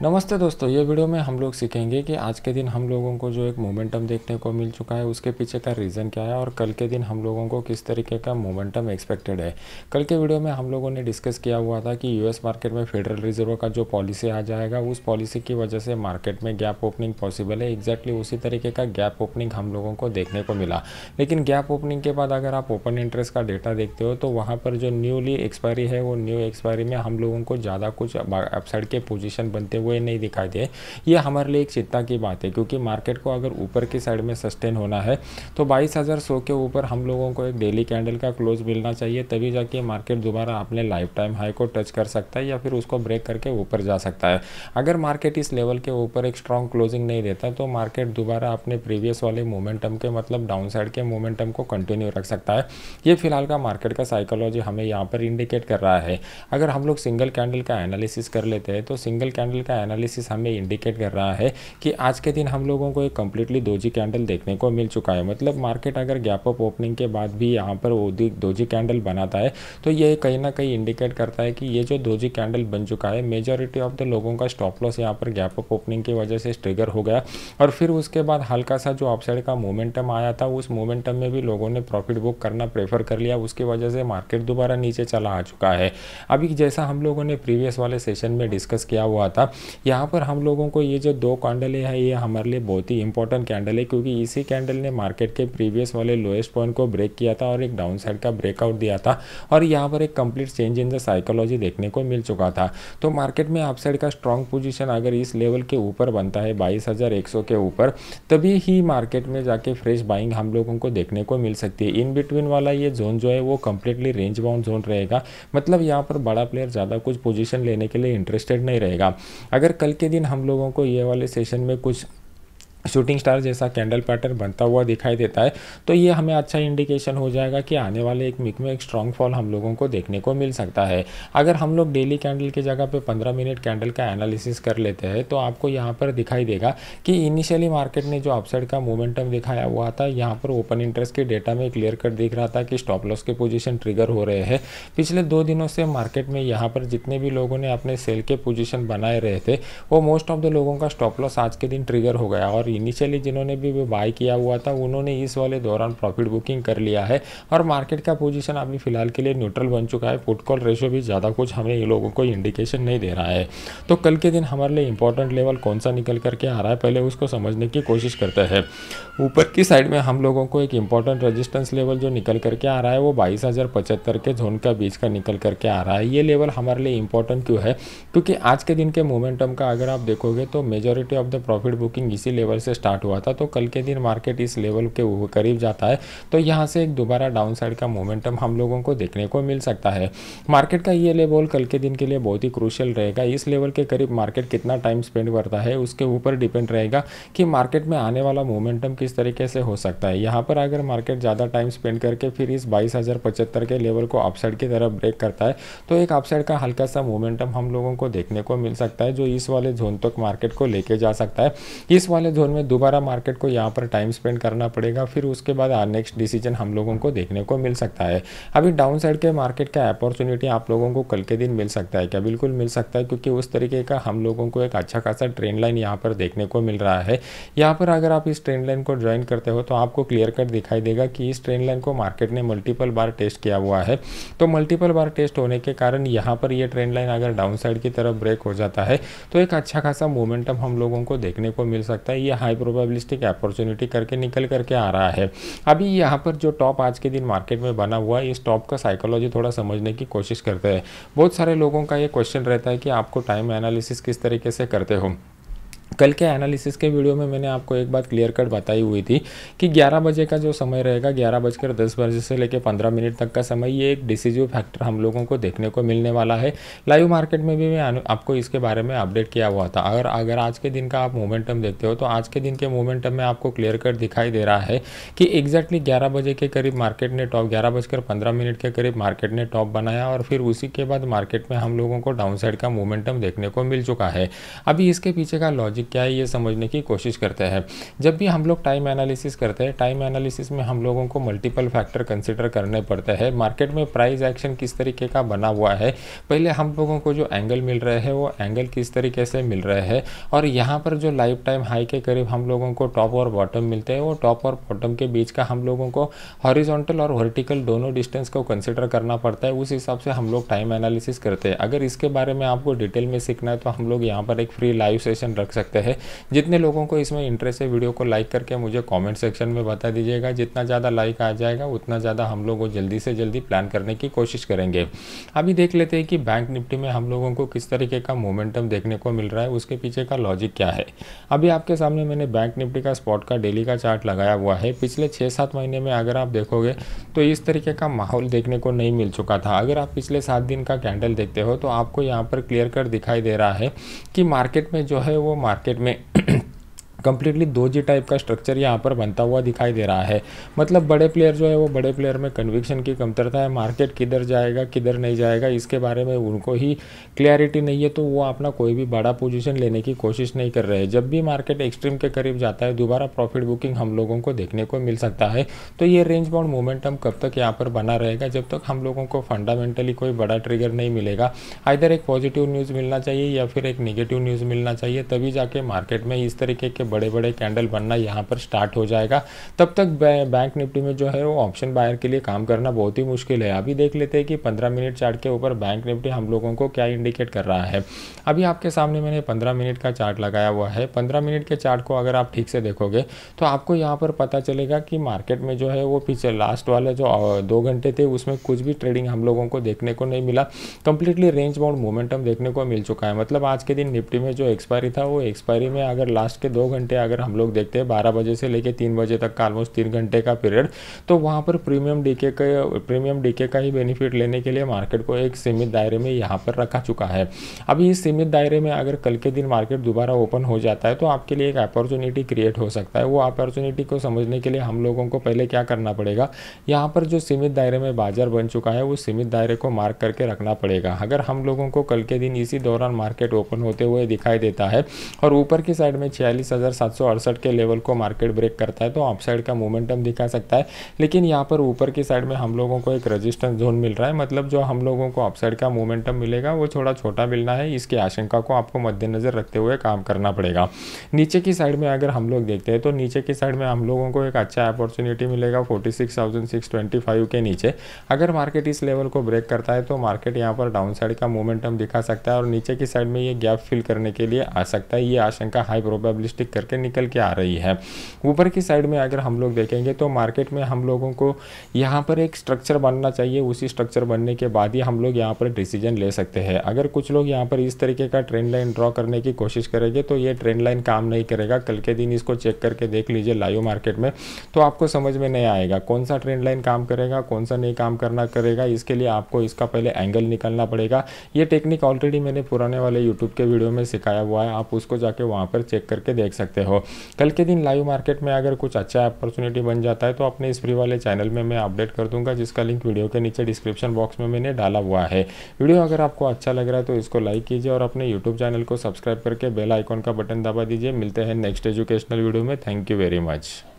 नमस्ते दोस्तों ये वीडियो में हम लोग सीखेंगे कि आज के दिन हम लोगों को जो एक मोमेंटम देखने को मिल चुका है उसके पीछे का रीज़न क्या है और कल के दिन हम लोगों को किस तरीके का मोमेंटम एक्सपेक्टेड है कल के वीडियो में हम लोगों ने डिस्कस किया हुआ था कि यूएस मार्केट में फेडरल रिजर्व का जो पॉलिसी आ जाएगा उस पॉलिसी की वजह से मार्केट में गैप ओपनिंग पॉसिबल है एग्जैक्टली उसी तरीके का गैप ओपनिंग हम लोगों को देखने को मिला लेकिन गैप ओपनिंग के बाद अगर आप ओपन इंटरेस्ट का डेटा देखते हो तो वहाँ पर जो न्यूली एक्सपायरी है वो न्यू एक्सपायरी में हम लोगों को ज़्यादा कुछ अपसाइड के पोजिशन बनते हुए नहीं दिखाई दिए ये हमारे लिए एक चिंता की बात है क्योंकि मार्केट को अगर ऊपर की साइड में सस्टेन होना है तो बाईस हज़ार सौ के ऊपर हम लोगों को एक डेली कैंडल का क्लोज मिलना चाहिए तभी जाके मार्केट दोबारा अपने लाइफ टाइम हाई को टच कर सकता है या फिर उसको ब्रेक करके ऊपर जा सकता है अगर मार्केट इस लेवल के ऊपर एक स्ट्रॉन्ग क्लोजिंग नहीं देता तो मार्केट दोबारा अपने प्रीवियस वाले मोमेंटम के मतलब डाउन साइड के मोमेंटम को कंटिन्यू रख सकता है ये फिलहाल का मार्केट का साइकोलॉजी हमें यहाँ पर इंडिकेट कर रहा है अगर हम लोग सिंगल कैंडल का एनालिसिस कर लेते हैं तो सिंगल कैंडल का का एनालिसिस हमें इंडिकेट कर रहा है कि आज के दिन हम लोगों को एक कम्प्लीटली दोजी कैंडल देखने को मिल चुका है मतलब मार्केट अगर गैप अप ओपनिंग के बाद भी यहाँ पर वो दोजी कैंडल बनाता है तो ये कहीं ना कहीं इंडिकेट करता है कि ये जो दोजी कैंडल बन चुका है मेजोरिटी ऑफ द लोगों का स्टॉप लॉस यहाँ पर गैप अप ओपनिंग की वजह से ट्रिगर हो गया और फिर उसके बाद हल्का सा जो अपसाइड का मोमेंटम आया था उस मोमेंटम में भी लोगों ने प्रॉफिट बुक करना प्रेफर कर लिया उसकी वजह से मार्केट दोबारा नीचे चला आ चुका है अभी जैसा हम लोगों ने प्रीवियस वाले सेशन में डिस्कस किया हुआ था यहाँ पर हम लोगों को ये जो दो कैंडलें हैं ये हमारे लिए बहुत ही इंपॉर्टेंट कैंडल है क्योंकि इसी कैंडल ने मार्केट के प्रीवियस वाले लोएस्ट पॉइंट को ब्रेक किया था और एक डाउन साइड का ब्रेकआउट दिया था और यहाँ पर एक complete change in the psychology देखने को मिल चुका था तो मार्केट में आप साइड का स्ट्रॉन्ग पोजिशन अगर इस लेवल के ऊपर बनता है बाईस के ऊपर तभी ही मार्केट में जाके फ्रेश बाइंग हम लोगों को देखने को मिल सकती है इन बिटवीन वाला ये जोन जो है वो कम्प्लीटली रेंज बाउंड जोन रहेगा मतलब यहाँ पर बड़ा प्लेयर ज़्यादा कुछ पोजिशन लेने के लिए इंटरेस्टेड नहीं रहेगा अगर कल के दिन हम लोगों को ये वाले सेशन में कुछ शूटिंग स्टार जैसा कैंडल पैटर्न बनता हुआ दिखाई देता है तो ये हमें अच्छा इंडिकेशन हो जाएगा कि आने वाले एक मिक में एक स्ट्रॉन्ग फॉल हम लोगों को देखने को मिल सकता है अगर हम लोग डेली कैंडल की जगह पे 15 मिनट कैंडल का एनालिसिस कर लेते हैं तो आपको यहाँ पर दिखाई देगा कि इनिशियली मार्केट ने जो अपसाइड का मोमेंटम दिखाया हुआ था यहाँ पर ओपन इंटरेस्ट के डेटा में क्लियर कट दिख रहा था कि स्टॉप लॉस के पोजिशन ट्रिगर हो रहे हैं पिछले दो दिनों से मार्केट में यहाँ पर जितने भी लोगों ने अपने सेल के पोजिशन बनाए रहे थे वो मोस्ट ऑफ द लोगों का स्टॉप लॉस आज के दिन ट्रिगर हो गया और इनिशियली जिन्होंने भी बाई किया हुआ था उन्होंने इस वाले दौरान प्रॉफिट बुकिंग कर लिया है और मार्केट का पोजीशन अभी फिलहाल के लिए न्यूट्रल बन चुका है फुटकॉल रेशो भी ज़्यादा कुछ हमें ये लोगों को इंडिकेशन नहीं दे रहा है तो कल के दिन हमारे लिए इंपॉर्टेंट लेवल कौन सा निकल करके आ रहा है पहले उसको समझने की कोशिश करते हैं ऊपर की साइड में हम लोगों को एक इंपॉर्टेंट रजिस्टेंस लेवल जो निकल करके आ रहा है वो बाईस के जोन का बीच का निकल करके आ रहा है ये लेवल हमारे लिए इंपॉर्टेंट क्यों है क्योंकि आज के दिन के मोमेंटम का अगर आप देखोगे तो majority of the profit booking इसी लेवल से स्टार्ट हुआ था तो कल के दिन मार्केट इस लेवल के करीब जाता है तो यहाँ से एक दोबारा डाउन साइड का मोमेंटम हम लोगों को देखने को मिल सकता है मार्केट का ये लेवल कल के दिन के लिए बहुत ही क्रूशल रहेगा इस लेवल के करीब मार्केट कितना टाइम स्पेंड करता है उसके ऊपर डिपेंड रहेगा कि मार्केट में आने वाला मोमेंटम किस तरीके से हो सकता है यहाँ पर अगर मार्केट ज़्यादा टाइम स्पेंड करके फिर इस बाईस के लेवल को अपसाइड की तरफ ब्रेक करता है तो एक अपसाइड का हल्का सा मोमेंटम हम लोगों को देखने को मिल सकता है जो इस वाले जोन तक मार्केट को लेके जा सकता है इस वाले जोन में दोबारा मार्केट को यहाँ पर टाइम स्पेंड करना पड़ेगा फिर उसके बाद नेक्स्ट डिसीजन हम लोगों को देखने को मिल सकता है अभी डाउन साइड के मार्केट का अपॉर्चुनिटी आप लोगों को कल के दिन मिल सकता है क्या बिल्कुल मिल सकता है क्योंकि उस तरीके का हम लोगों को एक अच्छा खासा ट्रेंड लाइन यहाँ पर देखने को मिल रहा है यहाँ पर अगर आप इस ट्रेंड लाइन को ज्वाइन करते हो तो आपको क्लियर कट दिखाई देगा कि इस ट्रेंड लाइन को मार्केट ने मल्टीपल बार टेस्ट किया हुआ है तो मल्टीपल बार टेस्ट होने के कारण यहाँ पर यह ट्रेंड लाइन अगर डाउन साइड की तरफ ब्रेक हो जाता है तो एक अच्छा खासा मोमेंटम हम लोगों को देखने को मिल सकता है ये हाई प्रोबेबिलिस्टिक अपॉर्चुनिटी करके निकल करके आ रहा है अभी यहाँ पर जो टॉप आज के दिन मार्केट में बना हुआ है इस टॉप का साइकोलॉजी थोड़ा समझने की कोशिश करते हैं बहुत सारे लोगों का ये क्वेश्चन रहता है कि आपको टाइम एनालिसिस किस तरीके से करते हो कल के एनालिसिस के वीडियो में मैंने आपको एक बात क्लियर कट बताई हुई थी कि 11 बजे का जो समय रहेगा ग्यारह बजकर दस बजे से लेकर 15 मिनट तक का समय ये एक डिसीजिव फैक्टर हम लोगों को देखने को मिलने वाला है लाइव मार्केट में भी मैं आपको इसके बारे में अपडेट किया हुआ था अगर अगर आज के दिन का आप मोमेंटम देखते हो तो आज के दिन के मोमेंटम में आपको क्लियर कट दिखाई दे रहा है कि एग्जैक्टली ग्यारह बजे के करीब मार्केट ने टॉप ग्यारह बजकर पंद्रह मिनट के करीब मार्केट ने टॉप बनाया और फिर उसी के बाद मार्केट में हम लोगों को डाउन साइड का मोमेंटम देखने को मिल चुका है अभी इसके पीछे का लॉजिक लॉजिक क्या है ये समझने की कोशिश करते हैं जब भी हम लोग टाइम एनालिसिस करते हैं टाइम एनालिसिस में हम लोगों को मल्टीपल फैक्टर कंसिडर करने पड़ते हैं मार्केट में प्राइस एक्शन किस तरीके का बना हुआ है पहले हम लोगों को जो एंगल मिल रहे हैं वो एंगल किस तरीके से मिल रहे हैं और यहाँ पर जो लाइफ टाइम हाई के करीब हम लोगों को टॉप और बॉटम मिलते हैं वो टॉप और बॉटम के बीच का हम लोगों को हॉरिजॉन्टल और वर्टिकल दोनों डिस्टेंस को कंसिडर करना पड़ता है उस हिसाब से हम लोग टाइम एनालिसिस करते हैं अगर इसके बारे में आपको डिटेल में सीखना है तो हम लोग यहाँ पर एक फ्री लाइव सेशन रख सकते हैं सकते हैं जितने लोगों को इसमें इंटरेस्ट है वीडियो को लाइक करके मुझे कॉमेंट सेक्शन में बता दीजिएगा जितना ज़्यादा लाइक आ जाएगा उतना ज़्यादा हम लोग जल्दी से जल्दी प्लान करने की कोशिश करेंगे अभी देख लेते हैं कि बैंक निफ्टी में हम लोगों को किस तरीके का मोमेंटम देखने को मिल रहा है उसके पीछे का लॉजिक क्या है अभी आपके सामने मैंने बैंक निफ्टी का स्पॉट का डेली का चार्ट लगाया हुआ है पिछले छः सात महीने में अगर आप देखोगे तो इस तरीके का माहौल देखने को नहीं मिल चुका था अगर आप पिछले सात दिन का कैंडल देखते हो तो आपको यहाँ पर क्लियर कट दिखाई दे रहा है कि मार्केट में जो है वो मार्केट मार्केट में कंप्लीटली दो जी टाइप का स्ट्रक्चर यहाँ पर बनता हुआ दिखाई दे रहा है मतलब बड़े प्लेयर जो है वो बड़े प्लेयर में कन्विक्शन की कमतरता है मार्केट किधर जाएगा किधर नहीं जाएगा इसके बारे में उनको ही क्लैरिटी नहीं है तो वो अपना कोई भी बड़ा पोजिशन लेने की कोशिश नहीं कर रहे जब भी मार्केट एक्सट्रीम के करीब जाता है दोबारा प्रॉफिट बुकिंग हम लोगों को देखने को मिल सकता है तो ये रेंज बाउंड मोमेंटम कब तक यहाँ पर बना रहेगा जब तक हम लोगों को फंडामेंटली कोई बड़ा ट्रिगर नहीं मिलेगा आइधर एक पॉजिटिव न्यूज़ मिलना चाहिए या फिर एक निगेटिव न्यूज़ मिलना चाहिए तभी जाके मार्केट में इस तरीके के बड़े बड़े कैंडल बनना यहाँ पर स्टार्ट हो जाएगा तब तक बैंक निफ्टी में जो है वो ऑप्शन बायर के लिए काम करना बहुत ही मुश्किल है अभी देख लेते हैं कि पंद्रह मिनट चार्ट के ऊपर बैंक निफ्टी हम लोगों को क्या इंडिकेट कर रहा है अभी आपके सामने मैंने पंद्रह मिनट का चार्ट लगाया हुआ है पंद्रह मिनट के चार्ट को अगर आप ठीक से देखोगे तो आपको यहाँ पर पता चलेगा कि मार्केट में जो है वो पीछे लास्ट वाले जो दो घंटे थे उसमें कुछ भी ट्रेडिंग हम लोगों को देखने को नहीं मिला कंप्लीटली रेंज बाउंड मोमेंटम देखने को मिल चुका है मतलब आज के दिन निफ्टी में जो एक्सपायरी था वो एक्सपायरी में अगर लास्ट के दो घंटे घंटे अगर हम लोग देखते हैं बारह बजे से लेकर तीन बजे तक का ऑलमोस्ट तीन घंटे का पीरियड तो वहाँ पर प्रीमियम डीके के प्रीमियम डीके का ही बेनिफिट लेने के लिए मार्केट को एक सीमित दायरे में यहाँ पर रखा चुका है अभी इस सीमित दायरे में अगर कल के दिन मार्केट दोबारा ओपन हो जाता है तो आपके लिए एक अपॉर्चुनिटी क्रिएट हो सकता है वो अपॉर्चुनिटी को समझने के लिए हम लोगों को पहले क्या करना पड़ेगा यहाँ पर जो सीमित दायरे में बाजार बन चुका है वो सीमित दायरे को मार्क करके रखना पड़ेगा अगर हम लोगों को कल के दिन इसी दौरान मार्केट ओपन होते हुए दिखाई देता है और ऊपर की साइड में छियालीस के लेवल को मार्केट ब्रेक करता है तो अप साइड का मोमेंटम दिखा सकता है लेकिन यहाँ पर ऊपर की साइड में हम लोगों को एक रजिस्टेंस जोन मिल रहा है मतलब जो हम लोगों को अप साइड का मोमेंटम मिलेगा वो थोड़ा छोटा मिलना है इसकी आशंका को आपको मद्देनज़र रखते हुए काम करना पड़ेगा नीचे की साइड में अगर हम लोग देखते हैं तो नीचे की साइड में हम लोगों को एक अच्छा अपॉर्चुनिटी मिलेगा फोर्टी के नीचे अगर मार्केट इस लेवल को ब्रेक करता है तो मार्केट यहाँ पर डाउन साइड का मोमेंटम दिखा सकता है और नीचे की साइड में ये गैप फिल करने के लिए आ सकता है ये आशंका हाई प्रोबेबिलिस्टिक करके निकल के आ रही है ऊपर की साइड में अगर हम लोग देखेंगे तो मार्केट में हम लोगों को यहाँ पर एक स्ट्रक्चर बनना चाहिए उसी स्ट्रक्चर बनने के बाद ही हम लोग यहाँ पर डिसीजन ले सकते हैं अगर कुछ लोग यहाँ पर इस तरीके का ट्रेंड लाइन ड्रॉ करने की कोशिश करेंगे तो ये ट्रेंड लाइन काम नहीं करेगा कल के दिन इसको चेक करके देख लीजिए लाइव मार्केट में तो आपको समझ में नहीं आएगा कौन सा ट्रेंड लाइन काम करेगा कौन सा नहीं काम करना करेगा इसके लिए आपको इसका पहले एंगल निकलना पड़ेगा ये टेक्निक ऑलरेडी मैंने पुराने वाले यूट्यूब के वीडियो में सिखाया हुआ है आप उसको जाके वहाँ पर चेक करके देख सकते सकते हो कल के दिन लाइव मार्केट में अगर कुछ अच्छा अपॉर्चुनिटी बन जाता है तो अपने इस फ्री वाले चैनल में मैं अपडेट कर दूंगा जिसका लिंक वीडियो के नीचे डिस्क्रिप्शन बॉक्स में मैंने डाला हुआ है वीडियो अगर आपको अच्छा लग रहा है तो इसको लाइक कीजिए और अपने यूट्यूब चैनल को सब्सक्राइब करके बेल आइकॉन का बटन दबा दीजिए मिलते हैं नेक्स्ट एजुकेशनल वीडियो में थैंक यू वेरी मच